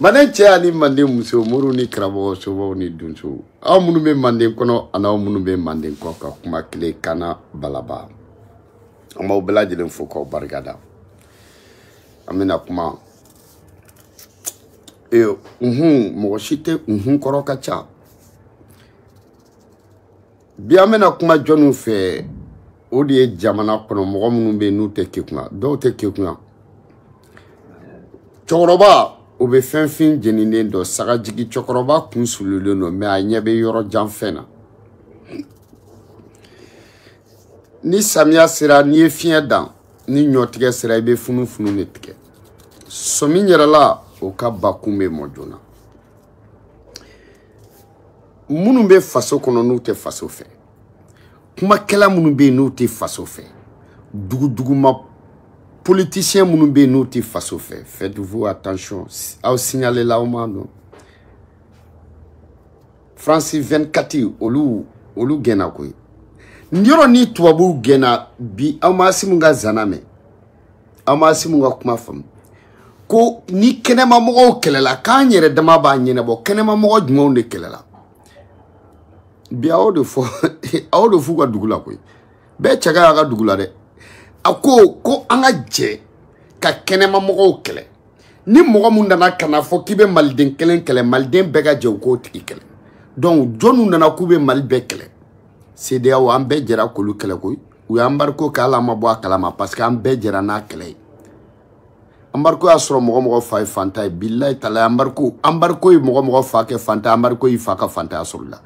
manden cɛ ani manden muso moriw ni karamɔgɔ sobaw ni donsow aw minnu bɛ manden kɔnɔ ani aw minnu bɛ manden kɔ ka kuma kelen kana balaba an b'aw bɛɛ lajɛlen fo k'aw barikada an bɛna kuma ee nhun mɔgɔ si tɛ nhun kɔrɔ ka ca bi an bɛna kuma jɔnniw fɛ o de ye jamana kɔnɔ mɔgɔ minnu bɛ yen n'u tɛ kekunna dɔw tɛ kekunna cɛkɔrɔba. o bɛ fɛn fɛn jeninen dɔ sagajigi cɛkɔrɔba kun sululen don mɛ a ɲɛ bɛ yɔrɔ jan fɛn na ni samiya sera n'i ye fiɲɛ dan ni ɲɔtigɛ sera i bɛ funufunu de tigɛ sɔmi yɛrɛla o ka bakun bɛ mɔ joona minnu bɛ faso kɔnɔ n'u tɛ faso fɛ kumakɛla minnu bɛ yen n'u tɛ faso fɛ duguduguma politisiyɛn minnu bɛ yen n'u tɛ faso fɛ faites-vous attention aw signalela aw ma dɔn faransi 24 olu olu gɛnna koyi yɔrɔ ni tubabuw gɛnna bi aw ma asimu ka zana mɛn aw ma asimu ka kuma faamu ko ni kɛnɛmamɔgɔw kɛlɛla k'an yɛrɛ dama b'a ɲɛnabɔ kɛnɛmamɔgɔ jumɛnw de kɛlɛla bi aw de fɔ aw de f'u ka dugu la koyi bɛɛ cɛ ka y'a ka dugu la dɛ a ko ko an ka jɛ ka kɛnɛmamɔgɔw kɛlɛ ni mɔgɔ mun nana ka na fɔ k'i bɛ maliden kelen kɛlɛ maliden bɛɛ ka jɛ u k'o tigi kɛlɛ donc jɔnniw nana k'u bɛ mali bɛɛ kɛlɛ cdao an bɛɛ jɛra k'olu kɛlɛ koyi u y'anbariko kɛ hali an ma bɔ a kalama parce que an bɛɛ jɛra n'a kɛlɛ ye anbariko y'a sɔrɔ mɔgɔ mɔgɔ fa ye fanta ye bilayi tala anbariko anbariko ye mɔgɔ mɔgɔ fa kɛ fanta anbariko y'i fa ka fantaya sɔrɔ la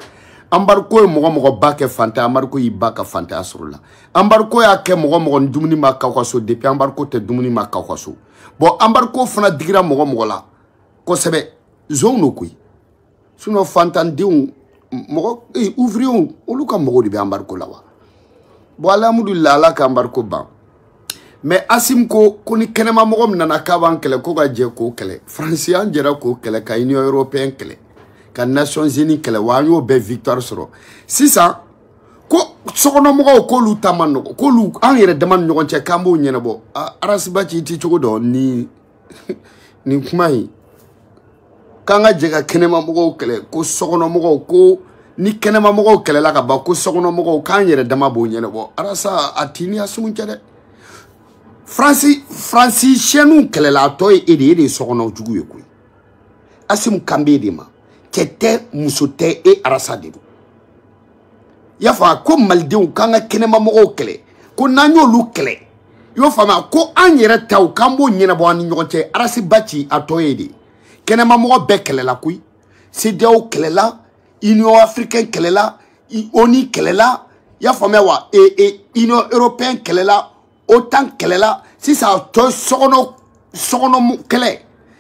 anbariko ye mɔgɔ mɔgɔ ba kɛ fanta anbariko y'i ba ka fantaya sɔrɔ la anbariko y'a kɛ mɔgɔ mɔgɔ ni dumuni ma k'aw ka so depi anbariko tɛ dumuni ma k'aw ka so bɔn anbariko fana digira mɔgɔ mɔgɔ la kosɛbɛ zonw no koyi sinɔ fantandenw mɔgɔ eh, ouvriyew olu ka mɔgɔw de bɛ anbariko la wa bɔn alhamdulila ala ka anbariko ban mɛ asim ko ko ni kɛnɛma mɔgɔ min nana k'a b'an kɛlɛ ko ka jɛ k'o kɛlɛ faransi an jɛra k'o kɛlɛ ka union européen kɛlɛ ka nations unis kɛlɛ wa an y'o bɛɛ victoire sɔrɔ sisan ko sokɔnɔmɔgɔw k'olu ta ma nɔgɔ k'olu an yɛrɛ dama ni ɲɔgɔn cɛ k'an b'o ɲɛnabɔ arasiba ci ti cogo dɔ ni nin kuma in k'an ka jɛ ka kɛnɛmamɔgɔw kɛlɛ ko sokɔnɔmɔgɔw ko ni kɛnɛmamɔgɔw kɛlɛla ka ban ko sokɔnɔmɔgɔw k'an yɛrɛ dama b'o ɲɛnabɔ arasa a ti ni asunw cɛ dɛ faransi faransi siyɛnniw kɛlɛla a tɔ ye e de ye e de ye sokɔnɔ jugu ye koyi asimu kanbe de ma cɛ tɛ muso tɛ e arasa de do i y'a faamu ko malidenw k'an ka kɛnɛmamɔgɔw kɛlɛ ko n'an y'olu kɛlɛ i y'o faamu ko an yɛrɛ taw k'an b'o ɲɛnabɔ an ni ɲɔgɔn cɛ arasiba ci a tɔ ye de kɛnɛmamɔgɔ bɛɛ kɛlɛla koyi CEDEAO kɛlɛla union africaine kɛlɛla oni kɛlɛla i y'a faamuya wa e e union européenne kɛlɛla otan kɛlɛla sisan a tɔ sɔgɔnɔ sɔgɔnɔ kɛlɛ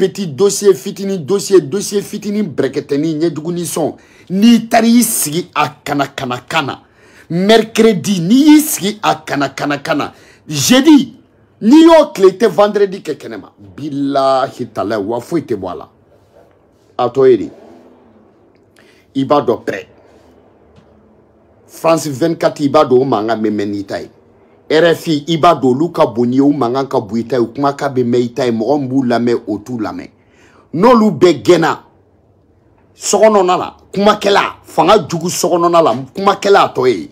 petit dossier fitinin dossier dossier fitinin bɛrɛkɛtɛnin ɲɛjuguni sɔn n'i taar'i sigi a kana kana kana mercredi n'i y'i sigi a kana kana kana jeudi n'i y'o tile i tɛ vendredi kɛ kɛnɛma bilahi tala wa foyi tɛ bɔ a la a tɔ ye de i b'a dɔn pɛrɛ france 24 i b'a dɔn o mankan bɛ mɛn n'i ta ye rfi i b'a don olu ka bon ye u mankan ka bon i ta ye kumakan bɛ mɛn i ta ye mɔgɔ min b'u lamɛn o t'u lamɛn n'olu bɛɛ gɛnna sɔgɔnɔna la kumakɛla fanga jugu sɔgɔnɔna la kumakɛla a tɔ ye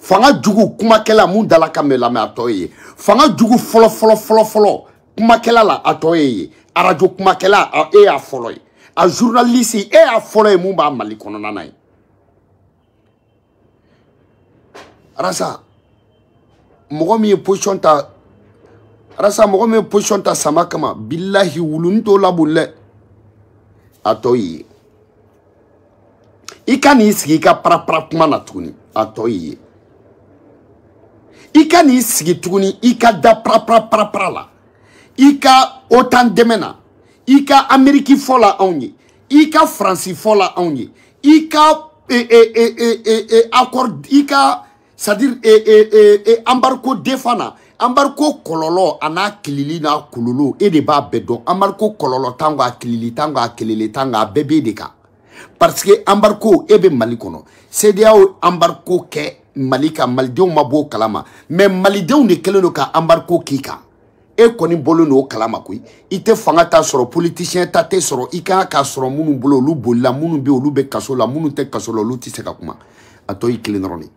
fanga jugu kumakɛla mun dala ka mɛ lamɛn a tɔ ye fanga jugu fɔlɔfɔlɔfɔlɔfɔlɔ kumakɛla la a tɔ ye ye arajo kumakɛla e y'a fɔlɔ ye a journaliste e y'a fɔlɔ ye mun b'a mali kɔnɔna na ye arasa mɔgɔ min ye position ta rasa mɔgɔ min ye position ta sama kama bilahi wuluni t'o laboli dɛ a tɔ y'i ye i ka n'i sigi i ka parapara kuma na tuguni a tɔ y'i ye i ka n'i sigi tuguni i ka da parapara parapara la i ka otan dɛmɛ na i ka ameriki fɔ la anw ye i ka faransi fɔ la anw ye i ka eh, eh, eh, eh, eh, eh, accord i ka c'est-à-dire e, e, e, e, anbariko den fana anbariko kɔlɔlɔ a n'a kilili n'a kololo e de b'a bɛɛ dɔn anbariko kɔlɔlɔ tan kɔ a kilili tan kɔ a kelele tan kɔ a bɛɛ b'e de kan parce que anbariko e bɛ mali kɔnɔ cda ye anbariko kɛ mali kan malidenw ma b'o kalama mɛ malidenw de kɛlen don ka anbariko k'i eh, kan e kɔni bɔlen don o kalama koyi i tɛ fanga ta sɔrɔ politisiyɛn ta tɛ sɔrɔ i kan k'a sɔrɔ minnu bolo olu bolila minnu bɛ olu bɛ kaso la minnu tɛ kaso la olu tɛ se ka kuma a tɔ y'i kelen dɔrɔn de ye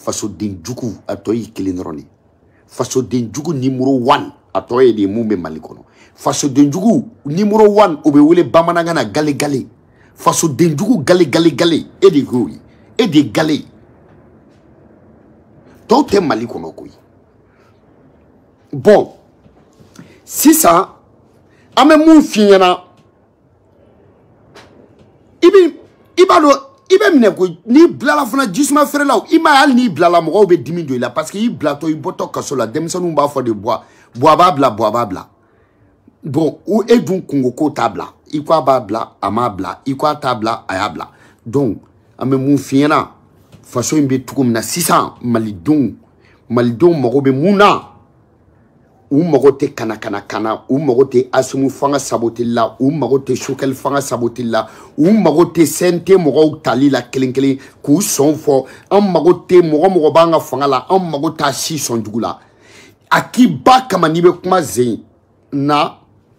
fasoden jugu a tɔ y'i kelen dɔrɔn de fasoden jugu nimoro one a tɔ ye de ye mun bɛ mali kɔnɔ fasoden jugu nimoro one o bɛ wele bamanankan na gale gale fasoden jugu gale gale gale e de y'o ye e de ye gale ye tɔw tɛ mali kɔnɔ koyi bɔn sisan an bɛ mun f'i ɲɛna i bi i b'a dɔn i bɛ minɛ ko n'i bilala fana jisuma feerelaw i m'a ye hali n'i bilala mɔgɔw bɛ dimi don i la parce que i bilatɔ i bɔtɔ kaso la denmisɛnninw b'a fɔ de buwa buwa b'a bila buwa b'a bila bon o e dun kungo ko t'a bila i ko a b'a bila a m'a bila i ko a t'a bila a y'a bila donc an bɛ mun f'i ɲɛna faso in bɛ cogo min na sisan malidenw malidenw mago bɛ mun na u mago tɛ kana kana kana u mago tɛ asumu fanga sabotili la u mago tɛ sukɛli fanga sabotili la u mago tɛ sɛnte mɔgɔw tali la kelen kelen k'u sɔn fɔ an mago tɛ mɔgɔ mɔgɔ b'an ka fanga la an mago t'a si sɔn jugu la a k'i ba kama n'i bɛ kuma zen na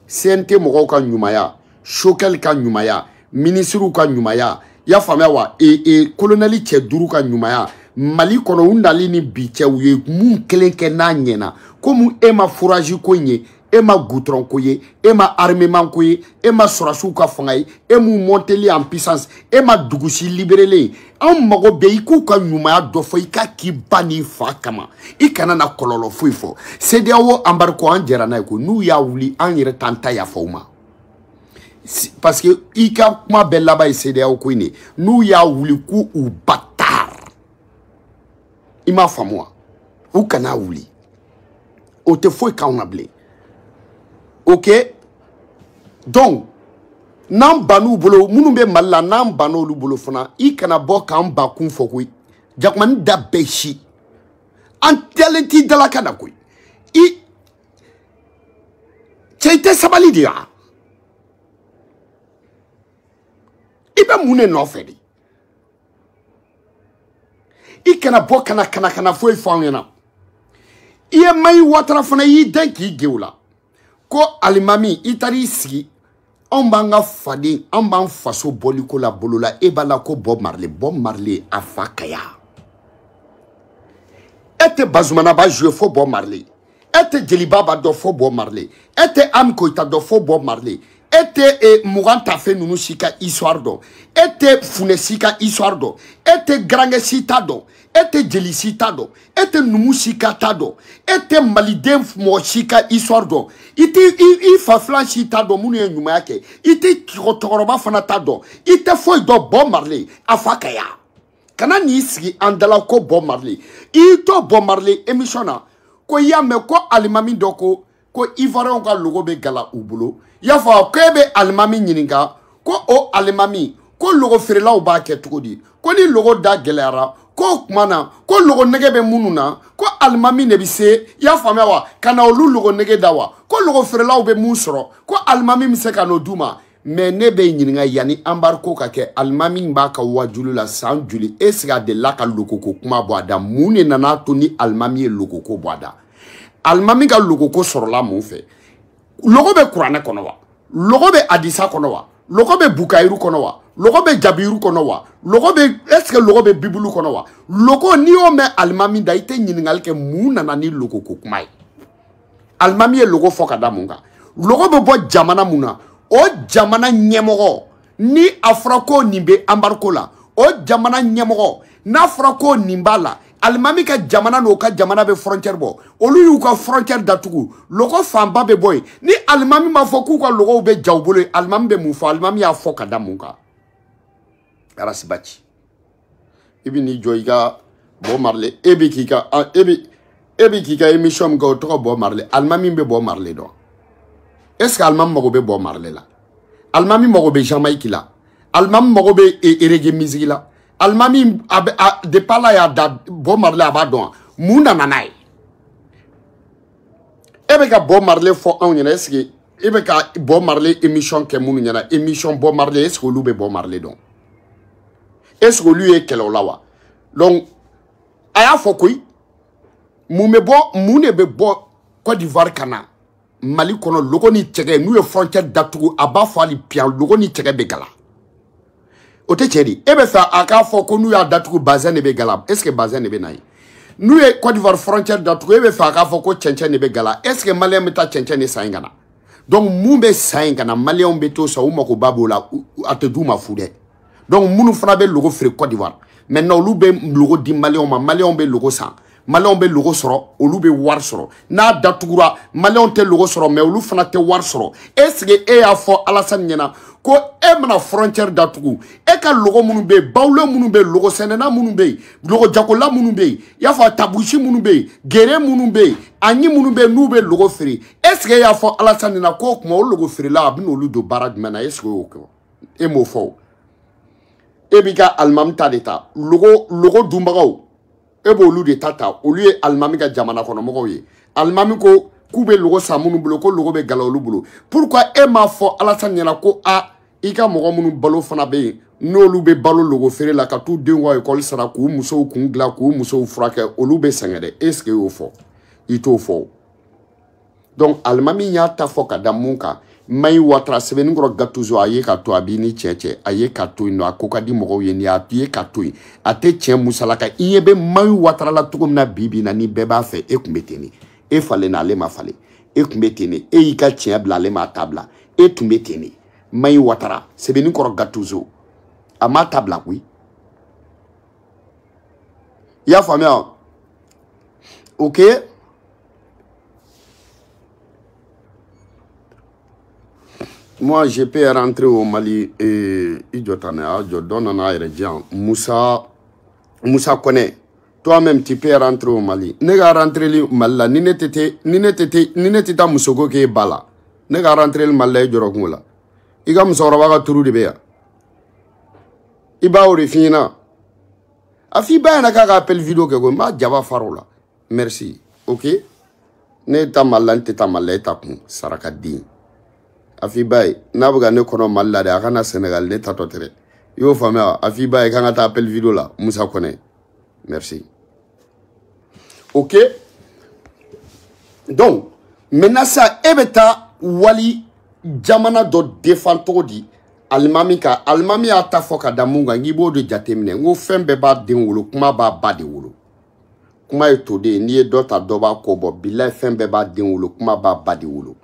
sɛnte mɔgɔw ka ɲumanya sokɛli ka ɲumanya minisiriw ka ɲumanya i y'a faamuya wa e e kolonɛli cɛ duuru ka ɲumanya mali kɔnɔ u nali ni bi cɛ u ye mun kelen kɛ n'a ɲɛna komi e ma furazi ko in ye e ma gutɔrɔn ko ye e ma armement ko ye e ma sɔrɔsiw ka fanga ye e m'u monteli en puissance e ma dugusi libérele ye anw mago bɛ i k'u ka ɲumanya dɔ fɔ i ka k'i ba n'i fa kama i kana na kɔlɔlɔ foyi fɔ CEDEAO embargo an jɛra n'a ye ko n'u y'a wuli an yɛrɛ t'an ta yafa u ma parce que i ka kuma bɛɛ laban ye CEDEAO ko in de ye n'u y'a wuli k'u u ba taar i m'a faamu wa u kana wuli Ote fwe ka wna ble. Ok. Don. Nan banou w bolo. Mounou be malla nan banou w bolo fwena. I kena boka an bakoun fwe kwi. Jakman nda beshi. An teleti delakana kwi. I. Chayte sabali di ya. Ibe mounen ofedi. I kena boka an kanakana fwe fwena fwena. i ye mayi watara fana y'i den k'i gew la ko alimami i taar'i sigi anw b'an ka faden anw b'an faso bɔliko la bolola e b'a la ko bɔ marile bɔ marile a fa kaya e tɛ bazumana ba joué fo bɔ marile e tɛ jeliba ba dɔ fo bɔ marile e tɛ ami koyita dɔ fo bɔ marile e tɛ e, mugan tafe ninnu si ka histoire dɔn e tɛ funɛ si ka histoire dɔn e tɛ garankɛ si ta dɔn e tɛ jeli si ta dɔn e tɛ numu si ka ta dɔn e tɛ maliden mɔgɔ si ka histoire dɔn i tɛ i fa filan si ta dɔn minnu ye ɲumanya kɛ i tɛ cɛkɔrɔba fana ta dɔn i tɛ foyi dɔn bɔ marile a fa ka ya kana n'i sigi an dala ko bɔ marile i to bɔ marile émission na ko i y'a mɛn ko alimami dɔ ko ko ivoiriyɛnw ka logo bɛ gala u bolo i y'a fɔ k'e bɛ alimami ɲininka ko o alimami ko logo feerelaw b'a kɛ cogo di ko ni logo da gɛlɛyara ko kuma na ko logo nɛgɛ bɛ minnu na ko alimami de bɛ se i y'a faamuya wa ka na olu logo nɛgɛ da wa ko logo feerelaw bɛ mun sɔrɔ ko alimami bɛ se ka n'o d'u ma mɛ ne bɛ ɲininka yanni anbariko ka kɛ alimami b'a ka wajulu la san joli e sigi a delila ka logoko kuma bɔ a da mun de nana to ni alimami ye logoko bɔ a da alimami ka logoko sɔrɔla mun fɛ logo bɛ kuranɛ kɔnɔ wa logo bɛ adisa kɔnɔ wa lɔgɔ bɛ bukayiru kɔnɔ wa lɔgɔ bɛ jabiru kɔnɔ wa lɔgɔ bɛ ɛsike lɔgɔ bɛ bibulu kɔnɔ wa lɔgɔ n'i y'o mɛn alimami da i tɛ ɲininkali kɛ mun nana ni lɔgɔ ko kuma ye alimami ye lɔgɔ fɔ ka da mun kan lɔgɔ bɛ bɔ jamana mun na o jamana ɲɛmɔgɔ ni a fɔra ko nin bɛ anbariko la o jamana ɲɛmɔgɔ n'a fɔra ko nin b'a la alimami ka jamana n'o ka jamana bɛ frontière bɔ olu y'u ka frontière datugu lɔgɔ fanba bɛ bɔ yen ni alimami ma fɔ k'u ka lɔgɔw bɛ ja u bolo yen alimami bɛ mun fɔ alimami y'a fɔ ka da mun kan arasibaci i bɛ n'i jɔ i ka bɔ marile e bɛ k'i ka e bɛ e bɛ k'i ka émission min kɛ o tɔgɔ bɔ marile alimami bɛ bɔ marile dɔn est ce que alimami mago bɛ bɔ marile la alimami mago bɛ jamaïque la alimami mago bɛ erege misigi la. alimami depi ala y'a da bɔ marile a b'a dɔn mun nana n'a ye e bɛ ka bɔ marile fɔ anw ɲɛna ɛseke e bɛ ka bɔ marile émission kɛ minnu ɲɛna émission bɔ marile ɛseke olu bɛ bɔ marile dɔn ɛseke olu ye kɛlɛw la wa donc a y'a fɔ koyi mun bɛ bɔ mun de bɛ bɔ cote d'ivoire ka na mali kɔnɔ logo ni cɛgɛ n'u ye frontière datugu a b'a fɔ hali piyan logo ni cɛgɛ bɛ gala o tɛ cɛ di e bɛ fɛ a k'a fɔ ko n'u y'a datugu bazin de bɛ gala est ce que bazin de bɛ na ye n'u ye Côte d'Ivoire frontière datugu e bɛ fɛ a k'a fɔ ko cɛncɛn de bɛ gala est ce que maliyɛn bɛ taa cɛncɛn de san in ka na donc mun bɛ san in ka na maliyɛnw bɛ t'o san u magoba b'o la a tɛ d'u ma fu dɛ donc minnu fana bɛ logo feere Côte d'Ivoire maintenant olu bɛ logo di maliyɛnw ma maliyɛnw bɛ logo san maliyɛnw bɛ logo sɔrɔ olu bɛ wari sɔrɔ n'a datugura maliyɛnw tɛ logo sɔrɔ mais olu fana tɛ wari sɔrɔ est ce que e y'a fɔ Alassane ɲɛna ko e mana frontière datugu e ka logo minnu bɛ yen bawule minnu bɛ yen logo sɛnɛna minnu bɛ yen logo jagola minnu bɛ yen i y'a fɔ tabusi minnu bɛ yen gere minnu bɛ yen ani minnu bɛ yen n'u bɛ logo feere eseke e y'a fɔ alasani na ko o tuma o logo feerela a bɛ n'olu don baara jumɛn na eseke o y'o kɛ e m'o fɔ o e b'i ka alimami ta de ta logo logo dunbagaw e b'olu de ta ta olu ye alimami ka jamana kɔnɔmɔgɔw ye alimami ko k'u bɛ logo san minnu bolo ko logo bɛ gala olu bolo pourquoi e m'a fɔ alasan ɲɛna ko a i ka mɔgɔ minnu balo fana bɛ yen n'olu bɛ balo logo feere la ka t'u denw ka ekɔli sara k'u musow kun dilan k'u musow furakɛ olu bɛ sɛgɛn dɛ est-ce que y'o fɔ i t'o fɔ o donc alimami y'a ta fɔ ka da mun kan mayi watara sɛbɛnnikɔrɔ gatuzo a ye ka to a b'i ni cɛ cɛ a ye ka to yen nɔ a ko ka di mɔgɔw ye ni a ye ka to yen a tɛ cɛ musalaka i ɲɛ bɛ mayi watara la cogo min na bi bi in na ni bɛɛ b'a fɛ e kun bɛ ten de. e falen na ale ma falen e tun bɛ ten de e y'i ka tiɲɛ bila ale ma tabila e tun bɛ ten de mayi watara sɛbɛnni kɔrɔ gatuzo a ma tabila koyi i y'a faamuya o ok moi je peux rentrer au mali et euh, i jɔ tan na a jɔ dɔ nana a yɛrɛ diyan musa musa kɔnɛ. toi-même tu peux rentrer au Mali ne ka rentreli Mali la ni ne tɛ ni ne tɛ ni ne tɛ taa musoko k'e ba la ne ka rentreli Mali la e jɔrɔ kungo la i ka musokɔrɔba ka turu de bɛ yan i b'a o de f'i ɲɛna a f'i ba ɲɛna k'a ka appel vidéo kɛ koyi n b'a jaba fara o la merci ok ne ta Mali la n tɛ taa Mali la e ta kun saraka den a f'i ba ye n'a bɛ ka ne kɔnɔ Mali la de a kana Sénégal ne tatɔ tɛ dɛ i y'o faamuya wa a f'i ba ye k'an ka taa appel vidéo la Musa Kɔnɛ. Merci. Ok Donc, maintenant ça, Ebeta eh Wali Jamana do Defantodi, Almami ka, Almami atafo ka damunga, ngibo de jatemine, ngo fembe ba den wolo, kuma ba ba de wolo. Kuma eto de, niye dota doba kobo, bilay fembe ba den wolo, kuma ba ba de wolo.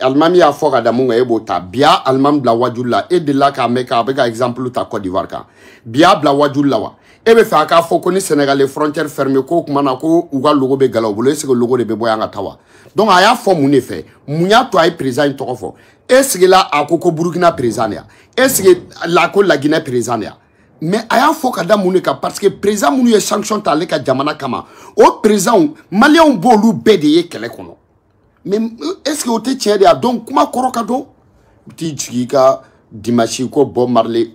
alimami y'a fɔ ka da mun kan e b'o ta biya alimami bila wajuli la e delila k'a mɛn k'a bɛ ka exemple ta cote d'ivoire kan biya bila wajuli la wa e bɛ fɛ a k'a fɔ ko ni sénégalais frontière fermée ko o kuma na ko u ka logo bɛ gala u bolo est ce que logo de bɛ bɔ yan ka taa wa donc a y'a fɔ mun de fɛ mun y'a to a ye président in tɔgɔ fɔ est ce que la a ko ko burukina président de ya est ce que la ko laginɛ président de ya mais a y'a fɔ ka da mun de kan parce que président minnu ye sanction ta ale ka jamana kama o présidentw maliyɛnw b'olu bɛɛ de ye kɛlɛ kɔnɔ mais est ce que o tɛ tiɲɛ de ya donc kuma kɔrɔ ka dɔn u t'i jigin i ka dimanche ko bɔ marile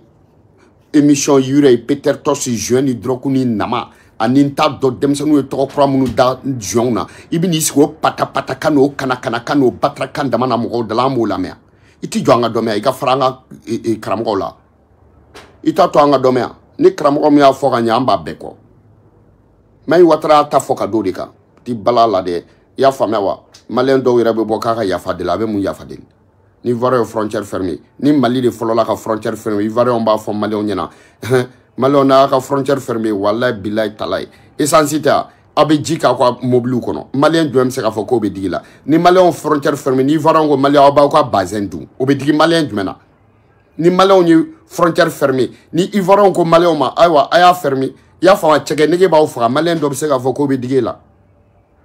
émission yure petertos jeune hydroku nama ani n t'a dɔn denmisɛnninw ye tɔgɔ kura da jɔnw na i bɛ n'i sigi o patapatakan n'o kanakanakan n'o batarakan dama na mɔgɔw la an b'o lamɛn i tɛ jɔ an ka dɔnmɛ i ka fara an la i to an ka ni karamɔgɔ min y'a fɔ ka ɲɛ an b'a bɛɛ kɔ mɛ i de kan ti bala la dɛ k'a yafa deli a bɛ mun yafa deli ni ivoirien frontière fermé ni mali de fɔlɔla ka frontière fermé ivoirien b'a fɔ maliyɛnw ɲɛna maliyɛnw n'a ka frontière fermé walayi bilayi talayi esansi tɛ a aw bɛ ji k'a ka mobiliw kɔnɔ maliyɛn jumɛn bɛ se k'a fɔ k'o bɛ digi la ni maliyɛnw frontière fermé ni ivoirien ko maliyɛn aw b'aw ka bazin dun o bɛ digi maliyɛn jumɛn na ni maliyɛnw ye frontière fermé ni ivoirien ko maliyɛnw ma ayiwa a y'a fermé i y'a faamu cɛkɛ nege b'aw faga maliyɛn dɔ bɛ se k'a fɔ k'o bɛ digi e la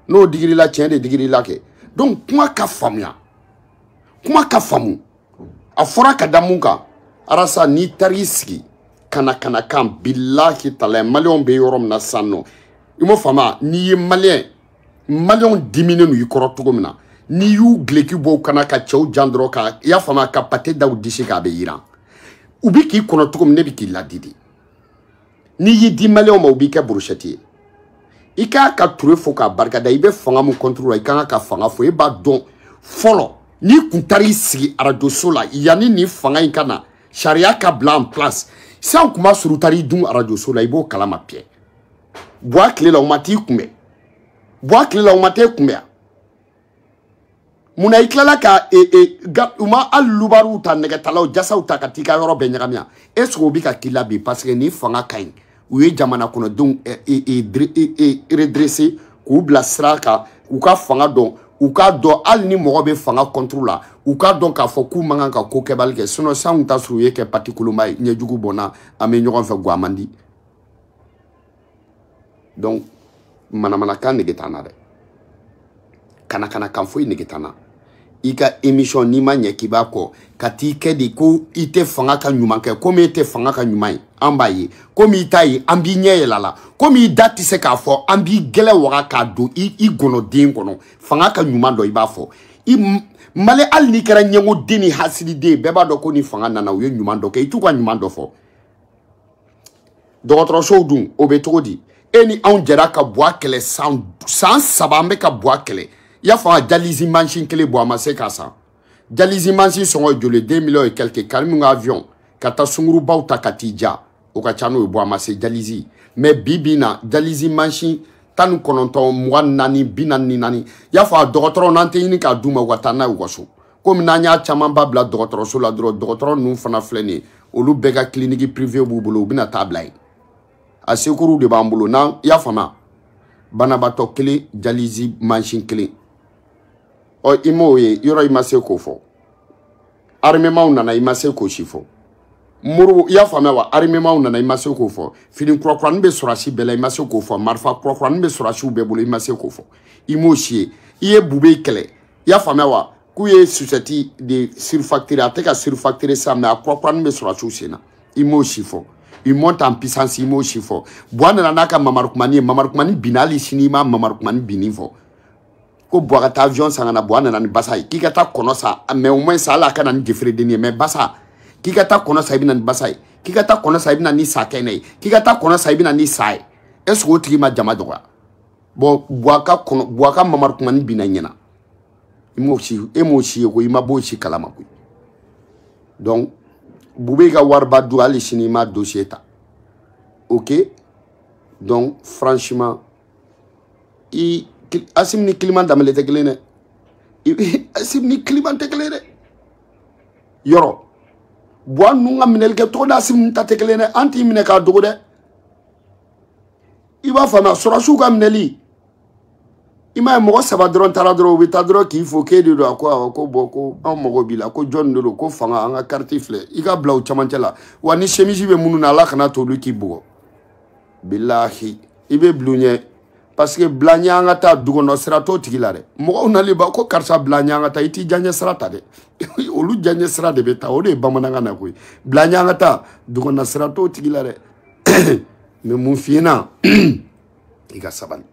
n'o digir'i la tiɲɛ de digir'i la kɛ donc kuma ka faamuya kuma ka faamu a fɔra ka da mun kan arasa n'i taar'i sigi kana kana kan bilahi tala maliyɛnw bɛ yɔrɔ min na sisan nɔ i m'o faamu n'i ye maliyɛn maliyɛnw diminen don i kɔrɔ cogo min na n'i y'u gileki bɔ u kana ka cɛw jan dɔrɔn ka i y'a faamu ka pate da u disi kan a bɛ yiran u bɛ k'i kɔnɔ cogo min ne bɛ k'i ladi de n'i y'i di maliyɛnw ma u b'i kɛ burusɛti ye i k'a ka ture fo k'a barikada i bɛ fanga mun kɔntoro la i kan ka fanga fo e b'a dɔn fɔlɔ n'i kuntari sigi arajoso la yani ni fanga in ka na sariya ka blanc en place sisan kuma surutar'i dun arajoso la i kala ma piyɛ bɔ a la umati ma t'i kunbɛn la o ma muna iklala ka e e ga u ma hali lubariw ta nɛgɛtalaw jasaw ta ka t'i ka yɔrɔ bɛɛ a est ce ka bi parce que ni fanga kain ɲi jamana kuno dun e e e bila sira kan u ka fanga u k'a dɔn hali ni mɔgɔ bɛ fanga kɔntru la u k'a dɔn k'a fɔ k'u man kan ka ko kɛbali kɛ sinɔ san kun t'a sɔrɔ u ye kɛ pati kolonba ye ɲɛjugu bɔnna an bɛ ɲɔgɔn fɛ guwa man di donc manamanakan nege t'an na dɛ kanakanakan foyi nege t'an na i ka émission n'i ma ɲɛ k'i b'a kɔ ka t'i kɛ de ko i tɛ fanga ka ɲuman kɛ komi i e tɛ fanga ka ɲuman ye an b'a ye komi i t'a ye an b'i ɲɛ yɛlɛ la komi i da tɛ se k'a fɔ an b'i gɛlɛ waga k'a don i, i gɔnɔden kɔnɔ fanga ka ɲuman dɔ i b'a fɔ i mali hali n'i kɛra ɲɛgoden ni hasiliden bɛɛ b'a dɔn ko ni fanga nana u ye ɲuman dɔ kɛ i t'u ka ɲuman dɔ fɔ dɔgɔtɔrɔsow dun o bɛ cogo di e ni anw jɛra ka bɔ a kɛlɛ san san saba an bɛ ka bɔ a kɛlɛ i y'a fɔ a jalizi mansin kelen bɔ a ma se k'a san jalizi mansin sɔngɔ ye joli ye deux millions et quelque karimu ka avion ka taa sungurubaw ta ka t'i ja o ka ca n'o ye bɔ a ma se jalizi mɛ bi bi in na jalizi mansin tan ni kɔnɔntɔn mugan naani bi naani ni naani i y'a fɔ a dɔgɔtɔrɔw n'an tɛ ɲini k'a d'u ma u ka taa n'a ye u ka so komi n'an y'a camanba bila dɔgɔtɔrɔso la dɔrɔn dɔgɔtɔrɔ ninnu fana filɛ nin ye olu bɛɛ ka kiliniki pirive b'u bolo u bɛna taa bila yen a sekuruw de b'an bolo n'an i y'a faamuya banabaatɔ kelen jalizi mansin kelen ɔ i m'o ye yɔrɔ i ma se k'o fɔ armemaw nana i ma se k'o si fɔ muru i y'a faamuya wa armemaw nana i ma se k'o fɔ fini kurakurani bɛ sɔrɔsi bɛɛ la i ma se k'o fɔ marifa kurakurani bɛ sɔrɔsiw bɛɛ bolo i ma se k'o fɔ i m'o si ye i ye bube kɛlɛ i y'a faamuya wa k'u ye susɛti de surfacturé a tɛ ka surfacturé sa mɛ a kurakurani bɛ sɔrɔsiw sen na i m'o si fɔ il monte en puissance i m'o si fɔ buwa nana n'a ka mamarikumani ye mamarikumani binna hali sini i ma mamarikumani binni fɔ ko bɔ ka taa avion san ka na bɔ a nana ni basa ye k'i ka taa kɔnɔ sa mɛ o ma ɲi sa ala ka na ni jefeeredenni ye mɛ basa k'i ka taa kɔnɔ sa i bɛ na ni basa ye k'i ka taa kɔnɔ sa i bɛ na ni sa kɛnɛ ye k'i ka taa kɔnɔ sa i bɛ na ni sa ye ɛseke o tigi ma jama dɔgɔya bɔn buwaka kɔnɔ buwaka mamari kumani binna ɲɛna i m'o si e m'o si ye koyi i ma b'o si kalama koyi donc bube i ka wariba dun hali sini i ma dossier ta ok donc franchement i asim ni kiliman danbɛlɛ tɛ kelen dɛ asim ni kiliman tɛ kelen dɛ yɔrɔ buwa ninnu ka minɛli kɛ tɔgɔ da asim ta tɛ kelen dɛ an t'i minɛ k'a dogo dɛ i b'a faamuya sɔrɔsiw ka minɛli i m'a ye mɔgɔ saba dɔrɔn taara dɔrɔn u bɛ taa dɔrɔn k'i fo k'e de don a ko awɔ ko bɔn ko anw mago b'i la ko jɔnni de don ko fanga an ka kariti filɛ i ka bila o camancɛ la wa ni semisi bɛ minnu na ala kana t'olu k'i bugɔ bilahi i bɛ bil'u ɲɛ parce que bila ɲɛ an ka taa dugukɔnɔ sira t'o tigi la dɛ mɔgɔw nali ba ko karisa bila ɲɛ an ka taa i t'i diyaɲɛ sira ta dɛ olu diyaɲɛ sira de bɛ taa o de ye bamanankan na koyi bila ɲɛ an ka taa dugukɔnɔ sira t'o tigi la dɛ mɛ mun f'i ɲɛna i ka sabali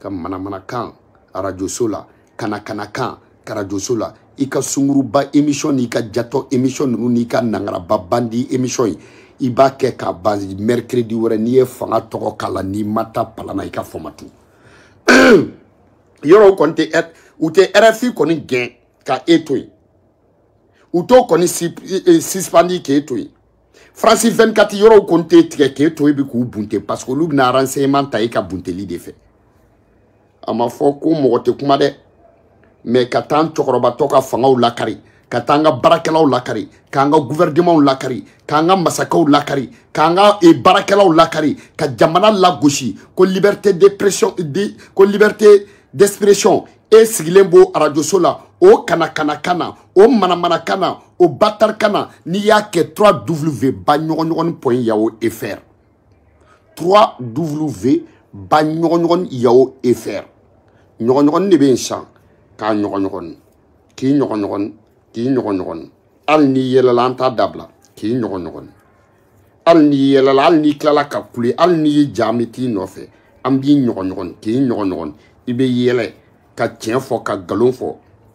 ka manamanakan arajoso la kanakanakan karajoso la i ka sunguruba émission n'i ka jatɔ émission ninnu n'i ka nangaraba bandi émission ye i b'a kɛ ka bazi mercredi wɛrɛ n'i ye fanga tɔgɔ k'a la n'i ma taa palan na i ka fɔmatu yɔrɔ u kɔni tɛ u tɛ rfi kɔni gɛn ka e to yen u t'o kɔni e, e, suspandi k'e to yen faransi 24 yɔrɔw kɔni tɛ tigɛ k'e to yen bi k'u bunte parce que olu bɛna renseignement ta e ka bunteli de fɛ a ma fɔ ko mɔgɔ tɛ kuma dɛ mɛ ka taa n cɛkɔrɔbatɔ ka fangaw lakari ka taa an ka baarakɛlaw lakari k'an ka gouvernementw lakari k'an ka masakɛw lakari k'an ka e baarakɛlaw lakari ka jamana lagosi ko liberté depression de ko liberté d'expression e sigilen b'o arajoso la o kana kana kana o manamana kana o batar kana n'i y'a kɛ 3 w ba ɲɔgɔnɲɔgɔn point yao e faire 3 w ba ɲɔgɔnɲɔgɔn yao e faire ɲɔgɔnɲɔgɔn de bɛ yen k'a k'i k'i ɲɔgɔn ɲɔgɔn hali n'i yɛlɛla an t'a k'i ɲɔgɔn ɲɔgɔn hali n'i yɛlɛla hali n'i tilala ka kule hali n'i ye ja min t'i nɔfɛ b'i ɲɔgɔn ɲɔgɔn k'i ɲɔgɔn ɲɔgɔn i bɛ ka tiɲɛ fɔ ka nkalon fɔ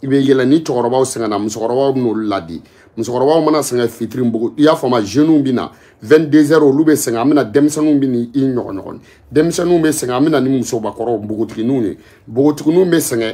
i bɛ yɛlɛ ni cɛkɔrɔbaw sɛgɛnna musokɔrɔbaw n'olu ladi musokɔrɔbaw mana sɛgɛn fitiri bugu i y'a faamu jeunes bɛ na vingt deux heures olu bɛ sɛgɛn an bɛna denmisɛnninw bɛ ni i ɲɔgɔn ɲɔgɔn denmisɛnninw bɛ sɛgɛn an bɛna ni musobakɔrɔw npogotigininw ye npogotigininw bɛ sɛgɛn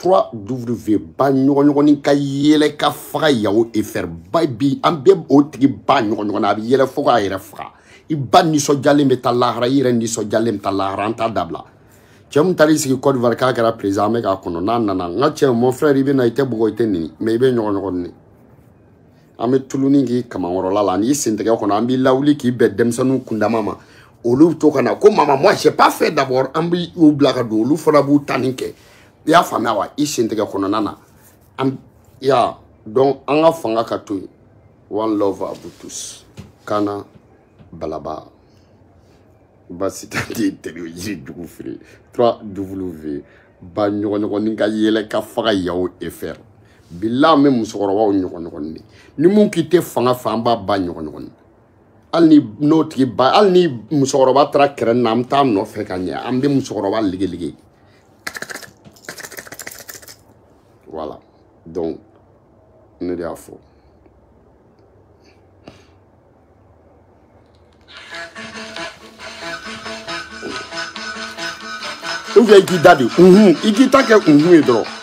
3w ba ɲɔgɔnɲɔgɔnin ka yɛlɛ ka faga yawo efr ba bi an bɛ o tigi ba ɲɔgɔnɲɔgɔnna a bɛ yɛlɛ fo k'a yɛrɛ faga i ba nisɔndiyalen bɛ taa lahara i yɛrɛ nisɔndiyalen bɛ taa lahara an t'a dabila cɛ min taar'i sigi cote d'ivoire k'a kɛra président an bɛ k'a kɔnɔ n'a nana n ka cɛ mon frère i bɛ na i tɛ bugɔ i tɛ nini mais i bɛ ɲɔgɔnɲɔgɔn ni an bɛ tuluni k'i kamankɔrɔla la n'i sentigɛ kɔnɔ an b'i lawuli k'i bɛn denmisɛnninw kundama ma olu bɛ to ka na ko mama moi j'ai pas fait d'abord an b'u bila ka don olu fana b'u ta nin kɛ i y'a faamuya wa i sen tɛgɛ kɔnɔna na an ya dɔn an ka fanga ka to yen one love abutus kana balaba basi tante tɛri yiri jugu feere trois double v ba ɲɔgɔnɲɔgɔnin ka yɛlɛ ka faga yaw efɛr bila an bɛ musokɔrɔbaw ɲɔgɔnɲɔgɔnin de ni mun k'i tɛ fanga fɛ an b'a ba ɲɔgɔnɲɔgɔnin hali ni n'o tigi ba hali ni musokɔrɔba taara kɛrɛ na an bɛ taa nɔfɛ ka ɲɛ an bɛ musokɔrɔba ligelege voilà donc ne de y'a fɔ. i k'i da de unhun i k'i ta kɛ unhun ye dɔrɔn.